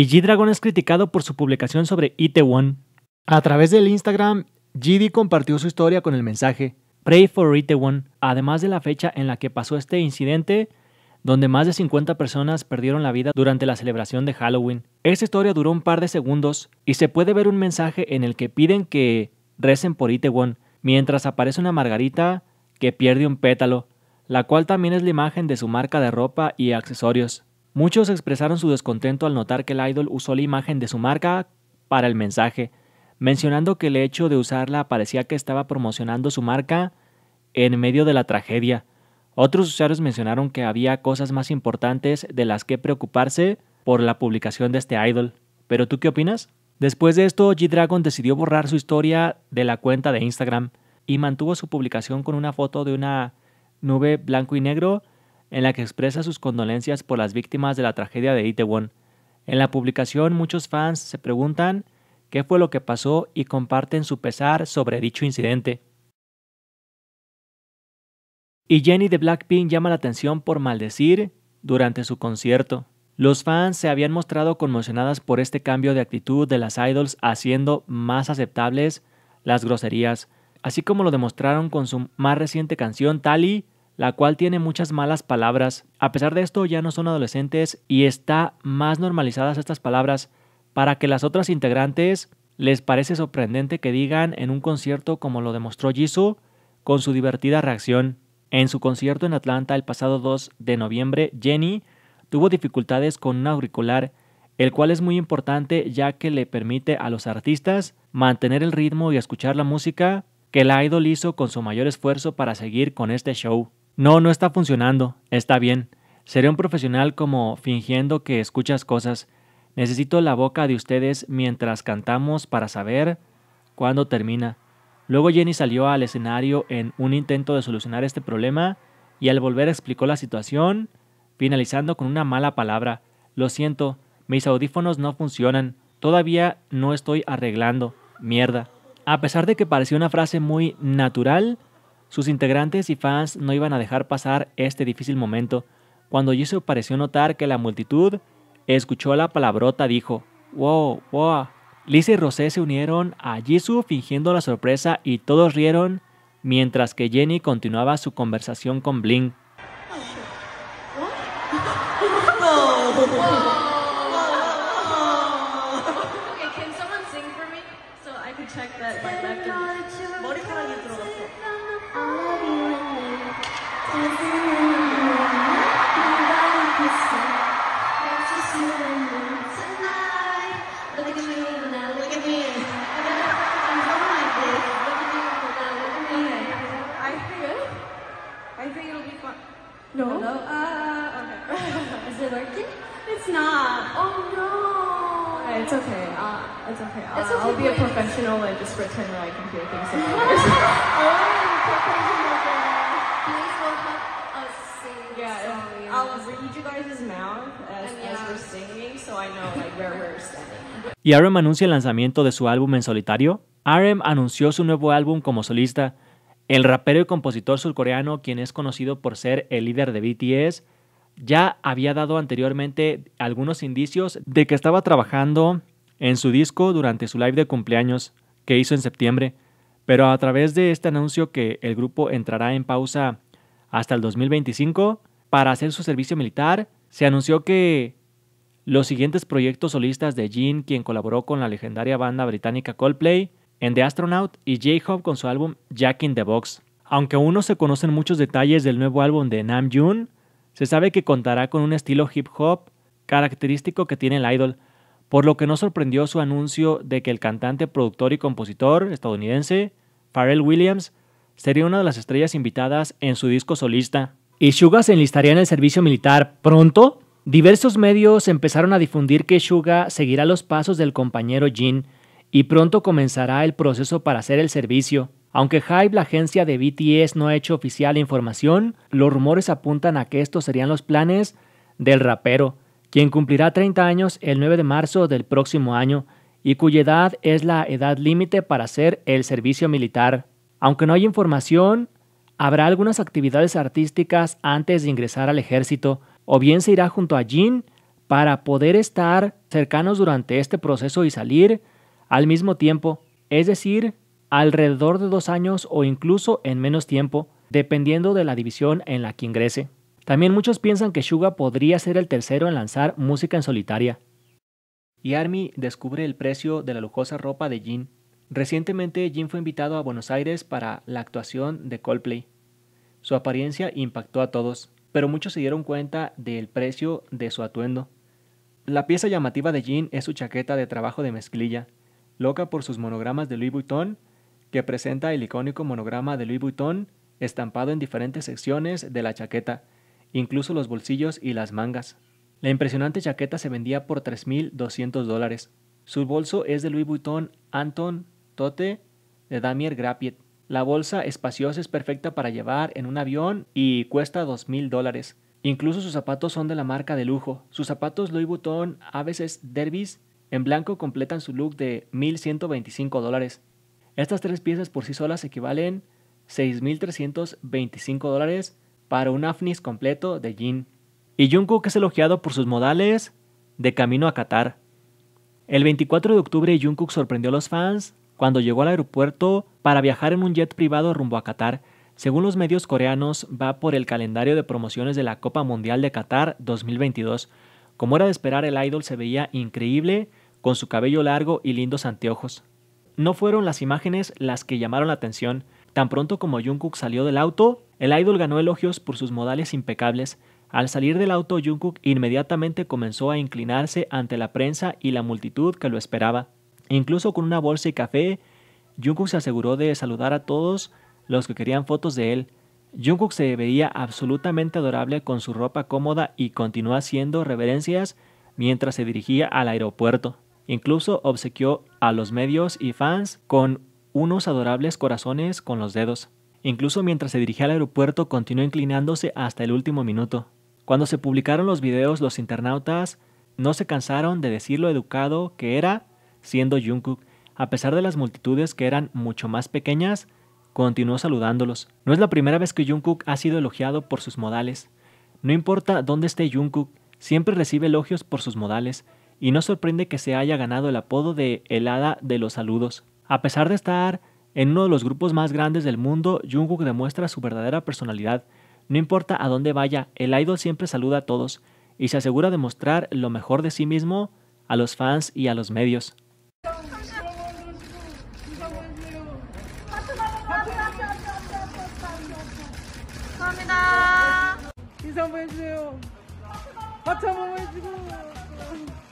Y G-Dragon es criticado por su publicación sobre Itaewon. A través del Instagram, GD compartió su historia con el mensaje Pray for Itaewon, además de la fecha en la que pasó este incidente, donde más de 50 personas perdieron la vida durante la celebración de Halloween. Esta historia duró un par de segundos y se puede ver un mensaje en el que piden que recen por Itaewon, mientras aparece una margarita que pierde un pétalo, la cual también es la imagen de su marca de ropa y accesorios. Muchos expresaron su descontento al notar que el idol usó la imagen de su marca para el mensaje, mencionando que el hecho de usarla parecía que estaba promocionando su marca en medio de la tragedia. Otros usuarios mencionaron que había cosas más importantes de las que preocuparse por la publicación de este idol. ¿Pero tú qué opinas? Después de esto, G-Dragon decidió borrar su historia de la cuenta de Instagram y mantuvo su publicación con una foto de una nube blanco y negro en la que expresa sus condolencias por las víctimas de la tragedia de Itaewon. En la publicación muchos fans se preguntan qué fue lo que pasó y comparten su pesar sobre dicho incidente. Y Jenny de Blackpink llama la atención por maldecir durante su concierto. Los fans se habían mostrado conmocionadas por este cambio de actitud de las idols haciendo más aceptables las groserías, así como lo demostraron con su más reciente canción Tally, la cual tiene muchas malas palabras. A pesar de esto, ya no son adolescentes y está más normalizadas estas palabras para que las otras integrantes les parece sorprendente que digan en un concierto como lo demostró Jisoo con su divertida reacción. En su concierto en Atlanta el pasado 2 de noviembre, Jenny tuvo dificultades con un auricular, el cual es muy importante ya que le permite a los artistas mantener el ritmo y escuchar la música que la idol hizo con su mayor esfuerzo para seguir con este show. No, no está funcionando, está bien. Seré un profesional como fingiendo que escuchas cosas. Necesito la boca de ustedes mientras cantamos para saber cuándo termina. Luego Jenny salió al escenario en un intento de solucionar este problema y al volver explicó la situación, finalizando con una mala palabra. Lo siento, mis audífonos no funcionan, todavía no estoy arreglando. Mierda. A pesar de que parecía una frase muy natural, sus integrantes y fans no iban a dejar pasar este difícil momento. Cuando Jisoo pareció notar que la multitud escuchó la palabrota, dijo, wow, wow. Lisa y Rosé se unieron a Jisoo fingiendo la sorpresa y todos rieron, mientras que Jenny continuaba su conversación con Blink. No. Hello? Uh, ah, ah, ah, okay. Is it working? It's not. Oh no. It's okay. Uh, it's okay. Uh, it's okay. I'll be a professional and just pretend that I can hear things. Like oh, yeah, yeah. I'll read you guys' mouth as, yeah. as we're singing so I know like where we're standing. Y RM anuncia el lanzamiento de su álbum en solitario. RM anunció su nuevo álbum como solista el rapero y compositor surcoreano, quien es conocido por ser el líder de BTS, ya había dado anteriormente algunos indicios de que estaba trabajando en su disco durante su live de cumpleaños que hizo en septiembre, pero a través de este anuncio que el grupo entrará en pausa hasta el 2025 para hacer su servicio militar, se anunció que los siguientes proyectos solistas de Jin, quien colaboró con la legendaria banda británica Coldplay, en The Astronaut y J-Hope con su álbum Jack in the Box. Aunque aún no se conocen muchos detalles del nuevo álbum de Nam June, se sabe que contará con un estilo hip hop característico que tiene el idol, por lo que no sorprendió su anuncio de que el cantante, productor y compositor estadounidense Pharrell Williams sería una de las estrellas invitadas en su disco solista. Y Suga se enlistaría en el servicio militar pronto. Diversos medios empezaron a difundir que Suga seguirá los pasos del compañero Jin, y pronto comenzará el proceso para hacer el servicio. Aunque Hype, la agencia de BTS, no ha hecho oficial información, los rumores apuntan a que estos serían los planes del rapero, quien cumplirá 30 años el 9 de marzo del próximo año y cuya edad es la edad límite para hacer el servicio militar. Aunque no hay información, habrá algunas actividades artísticas antes de ingresar al ejército, o bien se irá junto a Jin para poder estar cercanos durante este proceso y salir al mismo tiempo, es decir, alrededor de dos años o incluso en menos tiempo, dependiendo de la división en la que ingrese. También muchos piensan que Suga podría ser el tercero en lanzar música en solitaria. Y Army descubre el precio de la lujosa ropa de Jin. Recientemente Jin fue invitado a Buenos Aires para la actuación de Coldplay. Su apariencia impactó a todos, pero muchos se dieron cuenta del precio de su atuendo. La pieza llamativa de Jin es su chaqueta de trabajo de mezclilla, loca por sus monogramas de Louis Vuitton, que presenta el icónico monograma de Louis Vuitton estampado en diferentes secciones de la chaqueta, incluso los bolsillos y las mangas. La impresionante chaqueta se vendía por 3.200 dólares. Su bolso es de Louis Vuitton Anton Tote de Damier Grappiet. La bolsa espaciosa es perfecta para llevar en un avión y cuesta 2.000 dólares. Incluso sus zapatos son de la marca de lujo. Sus zapatos Louis Vuitton, a veces en blanco completan su look de 1.125 dólares. Estas tres piezas por sí solas equivalen 6.325 dólares para un afnis completo de jean. Y Jungkook es elogiado por sus modales de camino a Qatar. El 24 de octubre Jungkook sorprendió a los fans cuando llegó al aeropuerto para viajar en un jet privado rumbo a Qatar. Según los medios coreanos, va por el calendario de promociones de la Copa Mundial de Qatar 2022, como era de esperar, el idol se veía increíble con su cabello largo y lindos anteojos. No fueron las imágenes las que llamaron la atención. Tan pronto como Jungkook salió del auto, el idol ganó elogios por sus modales impecables. Al salir del auto, Jungkook inmediatamente comenzó a inclinarse ante la prensa y la multitud que lo esperaba. Incluso con una bolsa y café, Jungkook se aseguró de saludar a todos los que querían fotos de él. Jungkook se veía absolutamente adorable con su ropa cómoda y continuó haciendo reverencias mientras se dirigía al aeropuerto. Incluso obsequió a los medios y fans con unos adorables corazones con los dedos. Incluso mientras se dirigía al aeropuerto continuó inclinándose hasta el último minuto. Cuando se publicaron los videos, los internautas no se cansaron de decir lo educado que era siendo Jungkook. A pesar de las multitudes que eran mucho más pequeñas, Continuó saludándolos. No es la primera vez que Jungkook ha sido elogiado por sus modales. No importa dónde esté Jungkook, siempre recibe elogios por sus modales, y no sorprende que se haya ganado el apodo de el hada de los saludos. A pesar de estar en uno de los grupos más grandes del mundo, Jungkook demuestra su verdadera personalidad. No importa a dónde vaya, el idol siempre saluda a todos y se asegura de mostrar lo mejor de sí mismo a los fans y a los medios. 감사합니다. 인사 한번 해주세요. 하트 한번 해주고.